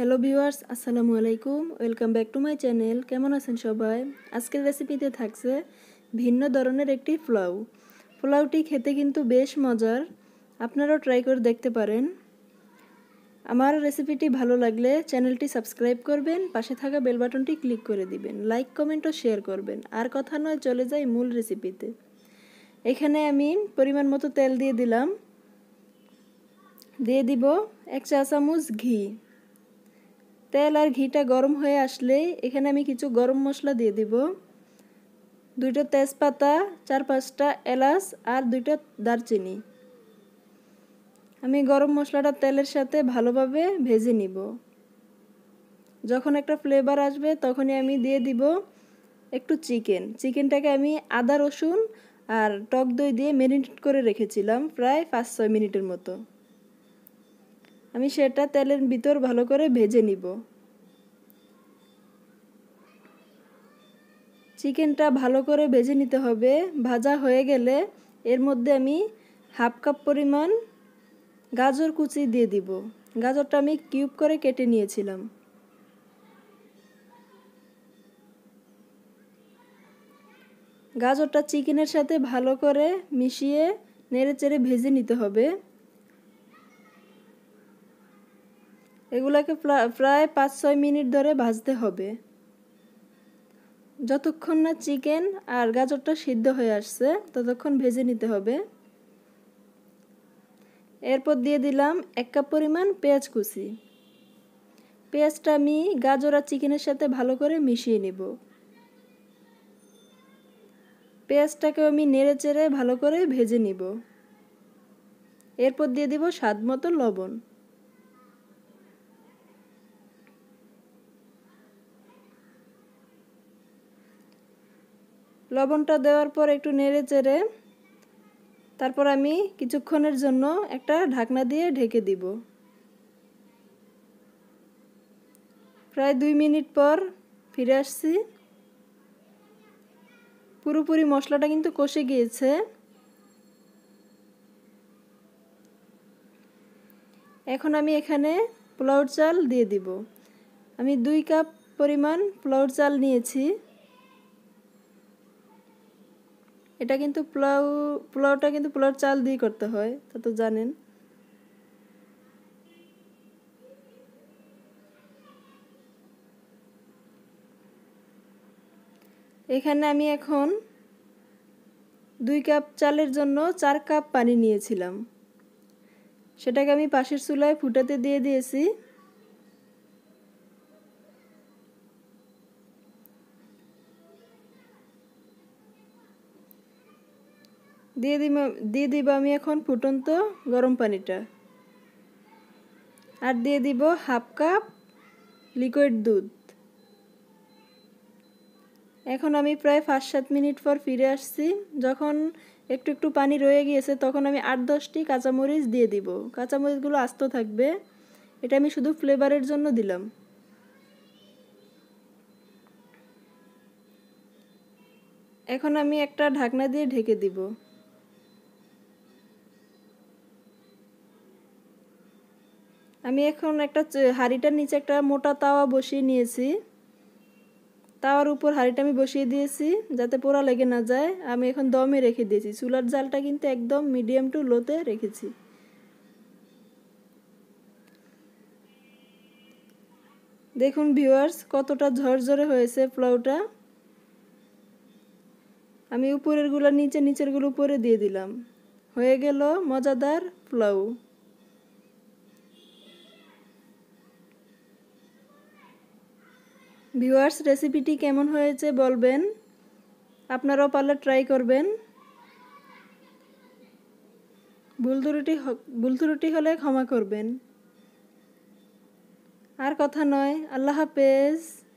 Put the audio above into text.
hello viewers আসসালামু আলাইকুম welcome back to my channel কেমন আছেন সবাই আজকের রেসিপিতে থাকছে ভিন্ন ধরনের একটি পোলাও পোলাওটি খেতে কিন্তু বেশ মজার আপনারাও ট্রাই করে দেখতে পারেন আমার রেসিপিটি ভালো লাগলে চ্যানেলটি সাবস্ক্রাইব করবেন পাশে থাকা বেল বাটনটি ক্লিক করে দিবেন লাইক কমেন্ট ও শেয়ার করবেন আর কথা নয় চলে যাই মূল রেসিপিতে এখানে আমি পরিমাণ মতো তেল দিয়ে দিলাম দিয়ে দিব এক চা চামচ ঘি তেল আর ঘিটা গরম হয়ে আসলে এখানে আমি কিছু গরম মশলা দিয়ে দিব দুইটা তেজপাতা চার পাঁচটা এলাচ আর দুইটা দারচিনি আমি গরম মশলাটা তেলের সাথে ভালোভাবে ভেজে নিব যখন একটা ফ্লেভার আসবে তখনই আমি দিয়ে দিব একটু চিকেন চিকেনটাকে আমি আদা রসুন আর টক দই দিয়ে ম্যারিনেট করে রেখেছিলাম প্রায় পাঁচ ছয় মিনিটের মতো আমি সেটা তেলের ভিতর ভালো করে ভেজে নিব চিকেনটা ভালো করে ভেজে নিতে হবে ভাজা হয়ে গেলে এর মধ্যে আমি হাফ কাপ পরিমাণ গাজর কুচি দিয়ে দিব গাজরটা আমি কিউব করে কেটে নিয়েছিলাম গাজরটা চিকেনের সাথে ভালো করে মিশিয়ে চেড়ে ভেজে নিতে হবে এগুলাকে প্রায় পাঁচ ছয় মিনিট ধরে ভাজতে হবে যতক্ষণ না চিকেন আর গাজরটা সিদ্ধ হয়ে আসছে ততক্ষণ ভেজে নিতে হবে এরপর দিয়ে দিলাম এক কাপ পরিমাণ পেঁয়াজ কুচি পেঁয়াজটা আমি গাজর আর চিকেনের সাথে ভালো করে মিশিয়ে নেব পেঁয়াজটাকে আমি নেড়ে চেড়ে ভালো করে ভেজে নিব এরপর দিয়ে দিব স্বাদ মতো লবণ লবণটা দেওয়ার পর একটু নেড়ে চেড়ে তারপর আমি কিছুক্ষণের জন্য একটা ঢাকনা দিয়ে ঢেকে দিব প্রায় দুই মিনিট পর ফিরে আসছি পুরোপুরি মশলাটা কিন্তু কষে গিয়েছে এখন আমি এখানে পোলাউর চাল দিয়ে দিব আমি দুই কাপ পরিমাণ পোলাউর চাল নিয়েছি এটা কিন্তু পোলাও পোলাওটা কিন্তু পোলাওর চাল দিয়ে করতে হয় তা তো জানেন এখানে আমি এখন দুই কাপ চালের জন্য চার কাপ পানি নিয়েছিলাম সেটাকে আমি পাশের চুলায় ফুটাতে দিয়ে দিয়েছি দিয়ে দিব দিয়ে দিব আমি এখন ফুটন্ত গরম পানিটা আর দিয়ে দিব হাফ কাপ লিকুইড দুধ এখন আমি প্রায় পাঁচ সাত মিনিট পর ফিরে আসছি যখন একটু একটু পানি রয়ে গিয়েছে তখন আমি আট দশটি কাঁচামরিচ দিয়ে দিব কাঁচামরিচগুলো আস্ত থাকবে এটা আমি শুধু ফ্লেভারের জন্য দিলাম এখন আমি একটা ঢাকনা দিয়ে ঢেকে দিব আমি এখন একটা হাঁড়িটার নিচে একটা মোটা তাওয়া বসিয়ে নিয়েছি তাওয়ার উপর হাঁড়িটা আমি বসিয়ে দিয়েছি যাতে পোড়া লেগে না যায় আমি এখন দমে রেখে দিয়েছি চুলার জালটা কিন্তু একদম মিডিয়াম টু লোতে রেখেছি দেখুন ভিউয়ার্স কতটা ঝরঝরে হয়েছে প্লাউটা আমি গুলো নিচে নিচেরগুলো উপরে দিয়ে দিলাম হয়ে গেল মজাদার প্লাউ ভিউয়ার্স রেসিপিটি কেমন হয়েছে বলবেন আপনারাও পারলে ট্রাই করবেন ভুল ত্রুটি হলে ক্ষমা করবেন আর কথা নয় আল্লাহ হাফেজ